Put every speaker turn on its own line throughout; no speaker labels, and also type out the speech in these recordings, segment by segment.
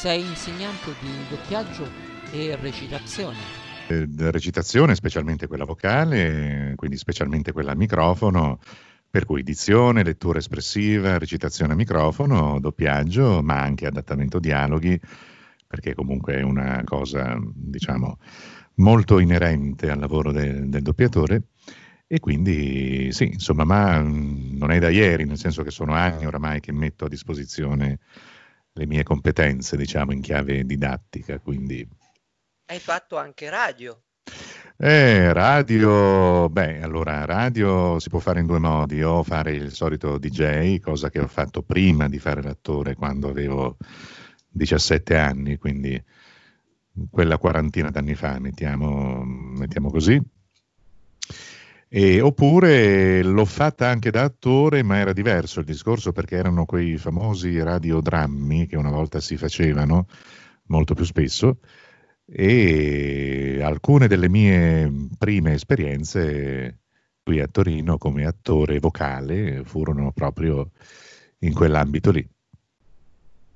sei insegnante di doppiaggio e recitazione.
Eh, recitazione, specialmente quella vocale, quindi specialmente quella al microfono, per cui dizione, lettura espressiva, recitazione a microfono, doppiaggio, ma anche adattamento dialoghi, perché comunque è una cosa, diciamo, molto inerente al lavoro del, del doppiatore. E quindi sì, insomma, ma mm, non è da ieri, nel senso che sono anni oramai che metto a disposizione le mie competenze, diciamo, in chiave didattica. Quindi...
Hai fatto anche radio.
Eh, radio, beh, allora radio si può fare in due modi, o fare il solito DJ, cosa che ho fatto prima di fare l'attore quando avevo 17 anni, quindi quella quarantina d'anni fa, mettiamo, mettiamo così, e, oppure l'ho fatta anche da attore, ma era diverso il discorso perché erano quei famosi radiodrammi che una volta si facevano molto più spesso e alcune delle mie prime esperienze qui a Torino come attore vocale furono proprio in quell'ambito lì.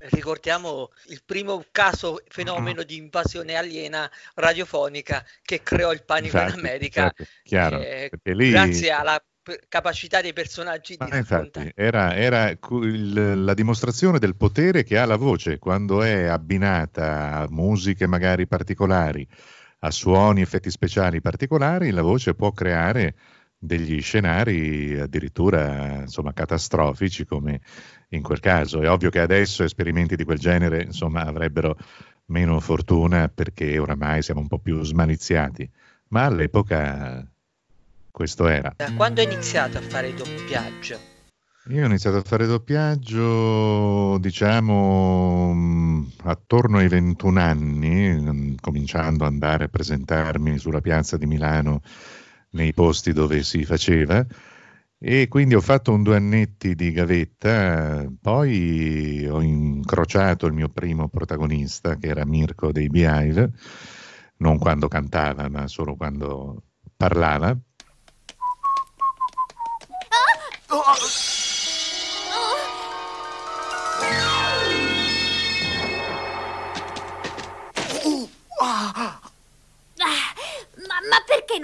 Ricordiamo il primo caso fenomeno mm. di invasione aliena radiofonica che creò il panico esatto, in America. chiaro, eh, lì... Grazie alla capacità dei personaggi
Ma di infatti, era, era il, la dimostrazione del potere che ha la voce quando è abbinata a musiche magari particolari, a suoni, effetti speciali particolari, la voce può creare degli scenari addirittura insomma, catastrofici come in quel caso. È ovvio che adesso esperimenti di quel genere insomma, avrebbero meno fortuna perché oramai siamo un po' più smaliziati, ma all'epoca questo era.
Da quando hai iniziato a fare doppiaggio?
Io ho iniziato a fare doppiaggio, diciamo, mm, attorno ai 21 anni, mm, cominciando ad andare a presentarmi sulla piazza di Milano nei posti dove si faceva e quindi ho fatto un due annetti di gavetta, poi ho incrociato il mio primo protagonista che era Mirko dei Beehive, non quando cantava ma solo quando parlava. Ah! Oh! oh.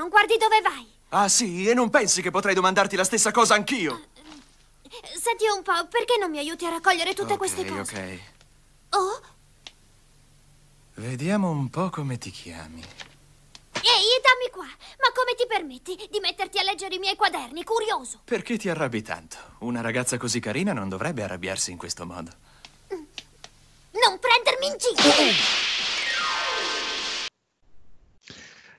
non guardi dove vai.
Ah sì? E non pensi che potrei domandarti la stessa cosa anch'io?
Senti un po', perché non mi aiuti a raccogliere tutte okay, queste cose? Ok, ok. Oh?
Vediamo un po' come ti chiami.
Ehi, dammi qua! Ma come ti permetti di metterti a leggere i miei quaderni, curioso?
Perché ti arrabbi tanto? Una ragazza così carina non dovrebbe arrabbiarsi in questo modo. Mm.
Non prendermi in giro! Oh, oh.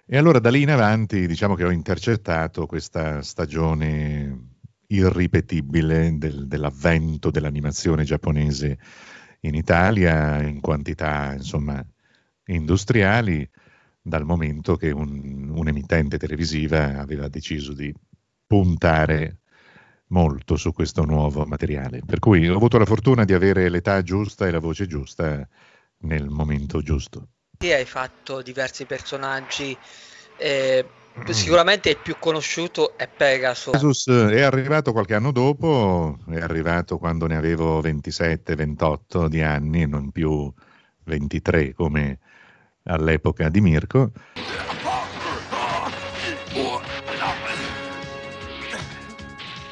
E allora da lì in avanti diciamo che ho intercettato questa stagione irripetibile del, dell'avvento dell'animazione giapponese in Italia in quantità insomma industriali dal momento che un, un'emittente televisiva aveva deciso di puntare molto su questo nuovo materiale. Per cui ho avuto la fortuna di avere l'età giusta e la voce giusta nel
momento giusto hai fatto diversi personaggi. Eh, mm. sicuramente il più conosciuto è Pegasus. Pegasus
eh, è arrivato qualche anno dopo, è arrivato quando ne avevo 27-28 di anni e non più 23 come all'epoca di Mirko.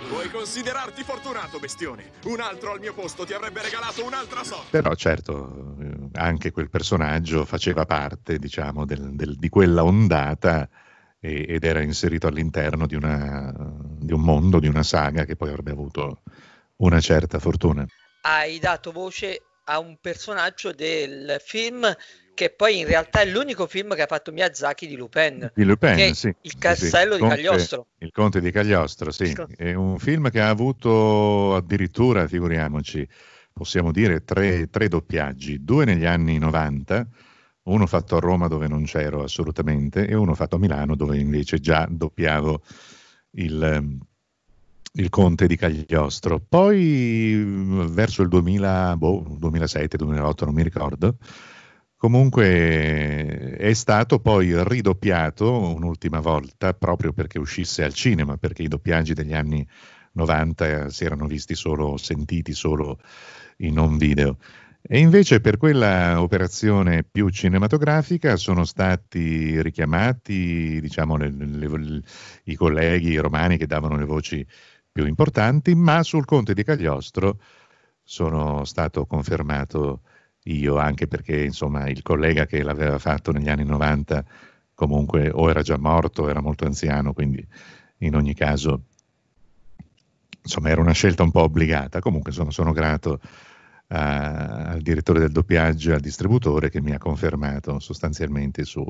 Puoi considerarti fortunato, bestione. Un altro al mio posto ti avrebbe regalato un'altra sorte. Però certo, anche quel personaggio faceva parte, diciamo, del, del, di quella ondata e, ed era inserito all'interno di, una, di un mondo, di una saga che poi avrebbe avuto una certa fortuna. Hai
dato voce a un personaggio del film che poi in realtà è l'unico film che ha fatto Miyazaki di Lupin. Di Lupin, sì. Il castello sì, sì. di Cagliostro.
Il conte di Cagliostro, sì. È un film che ha avuto addirittura, figuriamoci, possiamo dire, tre, tre doppiaggi, due negli anni 90, uno fatto a Roma dove non c'ero assolutamente e uno fatto a Milano dove invece già doppiavo il, il conte di Cagliostro. Poi verso il 2000, boh, 2007, 2008, non mi ricordo, comunque è stato poi ridoppiato un'ultima volta proprio perché uscisse al cinema, perché i doppiaggi degli anni 90 90 si erano visti solo, sentiti solo in non video. E invece per quella operazione più cinematografica sono stati richiamati diciamo, le, le, i colleghi romani che davano le voci più importanti, ma sul Conte di Cagliostro sono stato confermato io, anche perché insomma, il collega che l'aveva fatto negli anni 90 comunque o era già morto, o era molto anziano, quindi in ogni caso insomma era una scelta un po' obbligata, comunque sono, sono grato a, eh, al direttore del doppiaggio e al distributore che mi ha confermato sostanzialmente su,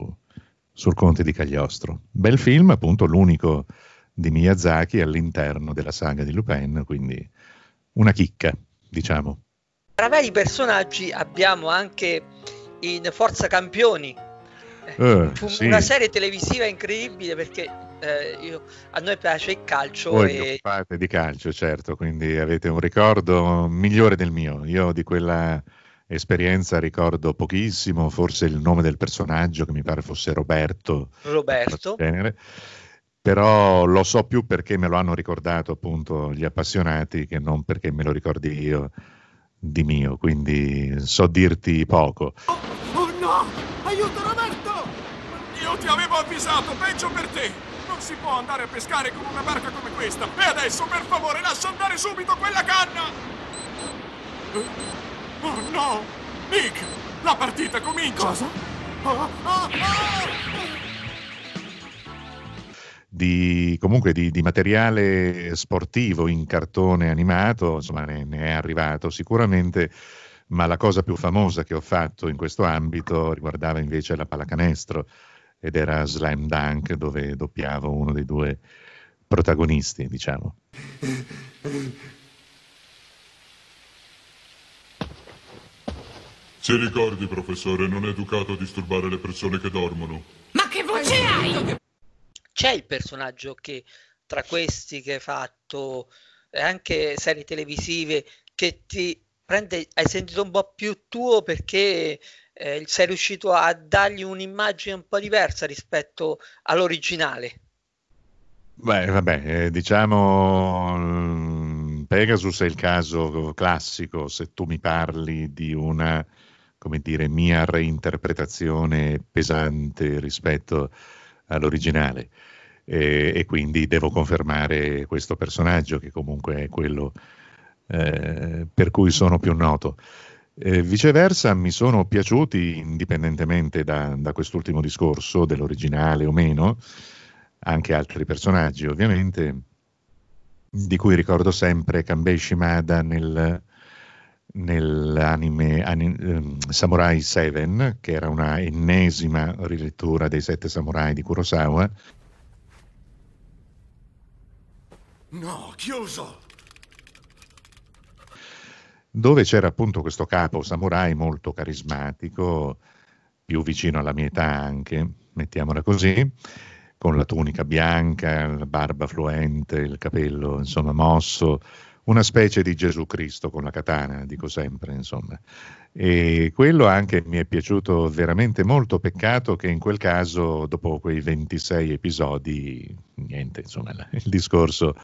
sul Conte di Cagliostro. Bel film, appunto l'unico di Miyazaki all'interno della saga di Lupin, quindi una chicca, diciamo.
Tra vari personaggi abbiamo anche in Forza Campioni,
eh, sì. una serie
televisiva incredibile perché eh, io, a noi piace il calcio. Voi e... fate
di calcio, certo, quindi avete un ricordo migliore del mio. Io di quella esperienza ricordo pochissimo, forse il nome del personaggio che mi pare fosse Roberto.
Roberto.
Genere, però lo so più perché me lo hanno ricordato appunto gli appassionati che non perché me lo ricordi io di mio, quindi so dirti poco. Oh, oh no! Aiuto Roberto! Io ti avevo avvisato, peggio per te! si può andare a pescare con una barca come questa! E adesso, per favore, lascia andare subito quella canna! Eh, oh no! Nick! La partita comincia! Cosa? Oh, oh, di, comunque di, di, materiale sportivo in cartone animato, insomma ne, ne, è arrivato sicuramente, ma la cosa più famosa che ho fatto in questo ambito riguardava invece la pallacanestro ed era Slam Dunk dove doppiavo uno dei due protagonisti, diciamo. Si ricordi, professore, non è educato a disturbare le persone che dormono.
Ma che voce hai? C'è il personaggio che tra questi che hai fatto anche serie televisive che ti prende hai sentito un po' più tuo perché eh, sei riuscito a dargli un'immagine un po' diversa rispetto all'originale.
Beh, vabbè, eh, diciamo mm, Pegasus è il caso classico, se tu mi parli di una, come dire, mia reinterpretazione pesante rispetto all'originale. E, e, quindi devo confermare questo personaggio che comunque è quello eh, per cui sono più noto. Eh, viceversa, mi sono piaciuti, indipendentemente da, da, quest'ultimo discorso, dell'originale o meno, anche altri personaggi ovviamente, di cui ricordo sempre Kanbei Shimada nel, nell'anime ani, ehm, Samurai 7, che era una ennesima rilettura dei Sette Samurai di Kurosawa. No, chiuso! dove c'era appunto questo capo samurai molto carismatico, più vicino alla mia età anche, mettiamola così, con la tunica bianca, la barba fluente, il capello insomma mosso, una specie di Gesù Cristo con la katana, dico sempre, insomma. E quello anche mi è piaciuto veramente molto, peccato che in quel caso, dopo quei 26 episodi, niente, insomma, il discorso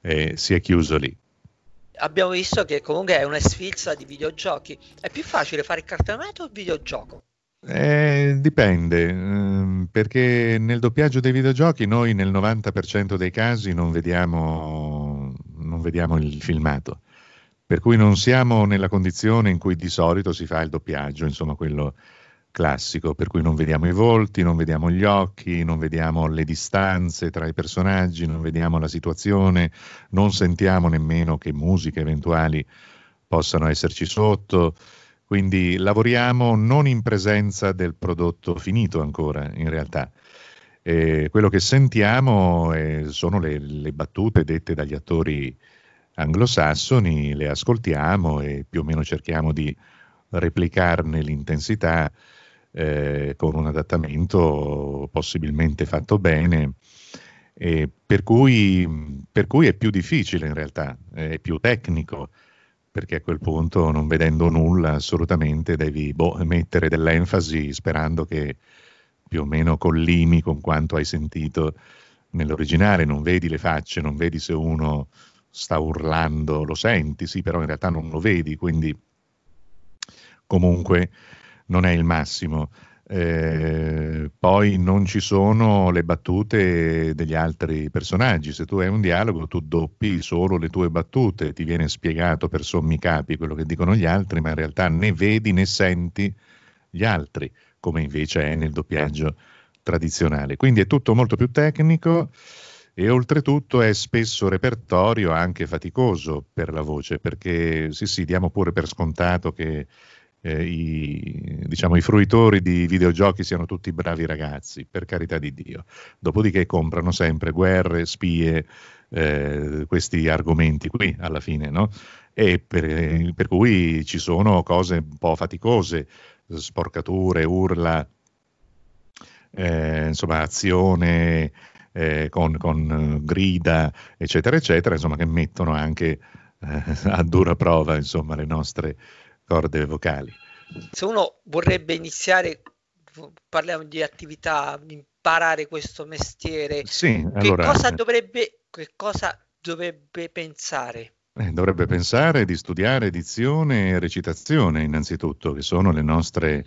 eh, si è chiuso lì
abbiamo visto che comunque è una sfilza di videogiochi. È più facile fare il cartone o il videogioco?
Eh, dipende, ehm, perché nel doppiaggio dei videogiochi noi nel 90% dei casi non vediamo, non vediamo il filmato, per cui non siamo nella condizione in cui di solito si fa il doppiaggio, insomma quello classico, per cui non vediamo i volti, non vediamo gli occhi, non vediamo le distanze tra i personaggi, non vediamo la situazione, non sentiamo nemmeno che musiche eventuali possano esserci sotto. Quindi lavoriamo non in presenza del prodotto finito ancora, in realtà. E quello che sentiamo eh, sono le, le battute dette dagli attori anglosassoni, le ascoltiamo e più o meno cerchiamo di replicarne l'intensità eh, con un adattamento possibilmente fatto bene. Per cui, per, cui, è più difficile in realtà, eh, è più tecnico, perché a quel punto non vedendo nulla assolutamente devi boh, mettere dell'enfasi sperando che più o meno collimi con quanto hai sentito nell'originale, non vedi le facce, non vedi se uno sta urlando, lo senti, sì, però in realtà non lo vedi, quindi comunque non è il massimo. Eh, poi non ci sono le battute degli altri personaggi. Se tu hai un dialogo, tu doppi solo le tue battute, ti viene spiegato per sommi capi quello che dicono gli altri, ma in realtà né vedi né senti gli altri, come invece è nel doppiaggio tradizionale. Quindi è tutto molto più tecnico e oltretutto è spesso repertorio anche faticoso per la voce, perché sì, sì, diamo pure per scontato che eh, i, diciamo, i fruitori di videogiochi siano tutti bravi ragazzi, per carità di Dio. Dopodiché comprano sempre guerre, spie, eh, questi argomenti qui alla fine, no? E per, eh, per cui ci sono cose un po' faticose, sporcature, urla, eh, insomma, azione eh, con, con, grida, eccetera, eccetera, insomma, che mettono anche eh, a dura prova insomma, le nostre corde vocali.
Se uno vorrebbe iniziare, parliamo di attività, imparare questo mestiere, sì, che, allora, cosa eh, dovrebbe, che cosa dovrebbe pensare?
Eh, dovrebbe pensare di studiare edizione e recitazione innanzitutto, che sono le nostre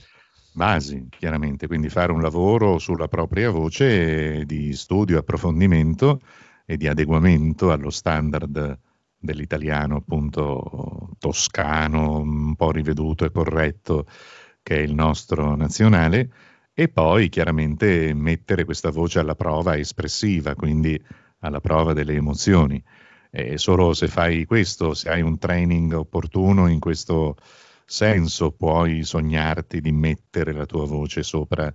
basi, chiaramente, quindi fare un lavoro sulla propria voce eh, di studio, approfondimento e di adeguamento allo standard dell'italiano appunto toscano, un po' riveduto e corretto, che è il nostro nazionale, e poi chiaramente mettere questa voce alla prova espressiva, quindi alla prova delle emozioni. E solo se fai questo, se hai un training opportuno in questo senso, puoi sognarti di mettere la tua voce sopra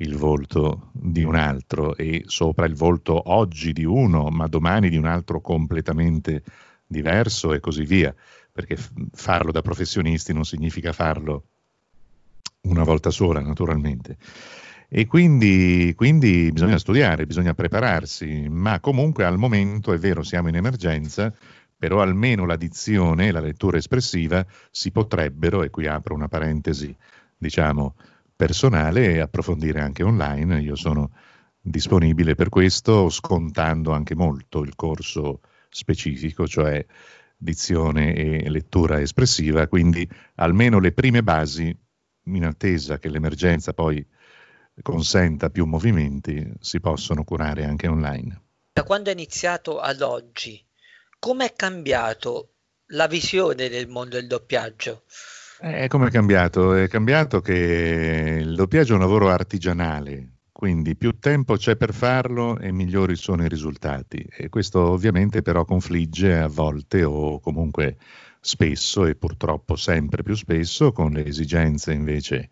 il volto di un altro e sopra il volto oggi di uno, ma domani di un altro completamente diverso e così via, perché farlo da professionisti non significa farlo una volta sola, naturalmente. E quindi, quindi bisogna studiare, bisogna prepararsi, ma comunque al momento è vero, siamo in emergenza, però almeno la dizione e la lettura espressiva si potrebbero, e qui apro una parentesi, diciamo, personale e approfondire anche online. Io sono disponibile per questo, scontando anche molto il corso specifico, cioè dizione e lettura espressiva, quindi almeno le prime basi, in attesa che l'emergenza poi consenta più movimenti, si possono curare anche online.
Da quando è iniziato ad oggi, come è cambiato la visione del mondo del doppiaggio?
Eh, come è cambiato? È cambiato che il doppiaggio è un lavoro artigianale, quindi più tempo c'è per farlo e migliori sono i risultati. E questo ovviamente però confligge a volte o comunque spesso e purtroppo sempre più spesso con le esigenze invece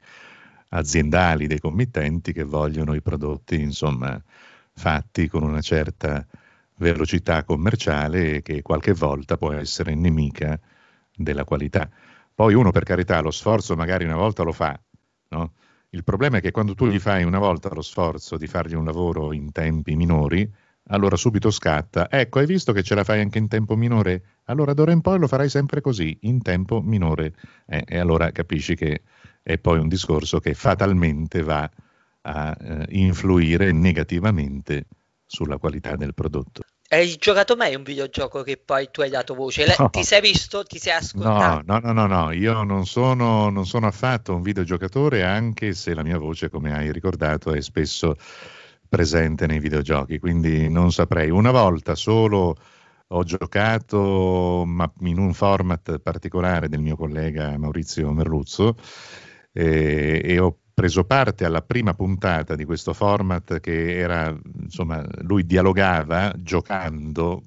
aziendali dei committenti che vogliono i prodotti insomma fatti con una certa velocità commerciale che qualche volta può essere nemica della qualità. Poi uno per carità lo sforzo magari una volta lo fa, no? Il problema è che quando tu gli fai una volta lo sforzo di fargli un lavoro in tempi minori, allora subito scatta. Ecco, hai visto che ce la fai anche in tempo minore? Allora d'ora in poi lo farai sempre così, in tempo minore. Eh, e allora capisci che è poi un discorso che fatalmente va a eh, influire negativamente sulla qualità del prodotto.
Hai giocato mai un videogioco che poi tu hai dato voce? No. Ti sei visto? Ti sei
ascoltato? No, no, no, no, no. io non sono, non sono, affatto un videogiocatore, anche se la mia voce, come hai ricordato, è spesso presente nei videogiochi, quindi non saprei. Una volta solo ho giocato, ma in un format particolare del mio collega Maurizio Merluzzo, e, eh, e ho preso parte alla prima puntata di questo format che era, insomma, lui dialogava giocando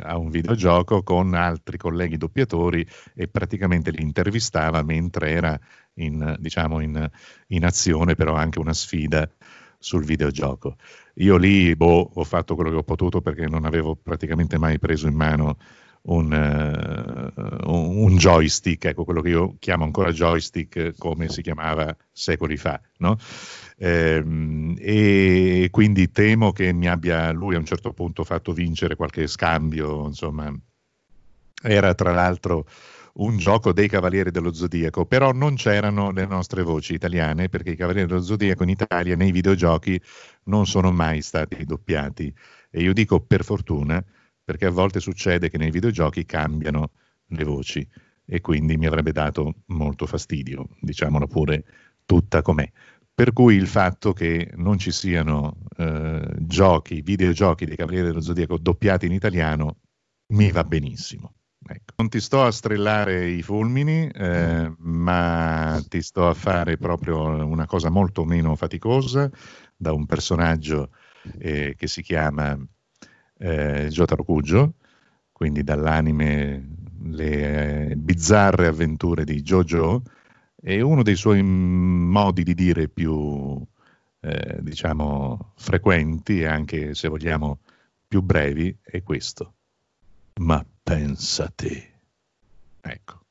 a un videogioco con altri colleghi doppiatori e praticamente li intervistava mentre era in, diciamo, in, in azione però anche una sfida sul videogioco. Io lì boh, ho fatto quello che ho potuto perché non avevo praticamente mai preso in mano un, eh, eh, un joystick, ecco quello che io chiamo ancora joystick come si chiamava secoli fa. No? Ehm, e quindi temo che mi abbia lui a un certo punto fatto vincere qualche scambio, insomma. Era tra l'altro un gioco dei Cavalieri dello Zodiaco, però non c'erano le nostre voci italiane perché i Cavalieri dello Zodiaco in Italia nei videogiochi non sono mai stati doppiati e io dico per fortuna perché a volte succede che nei videogiochi cambiano le voci e quindi mi avrebbe dato molto fastidio, diciamola pure tutta com'è. Per cui il fatto che non ci siano eh, giochi, videogiochi di Cavaliere dello Zodiaco doppiati in italiano mi va benissimo. Ecco. Non ti sto a strellare i fulmini, eh, ma ti sto a fare proprio una cosa molto meno faticosa da un personaggio eh, che si chiama eh, Jotaro Cuggio, quindi dall'anime le eh, bizzarre avventure di JoJo e uno dei suoi modi di dire più, eh, diciamo, frequenti e anche, se vogliamo, più brevi è questo. Ma pensa te Ecco.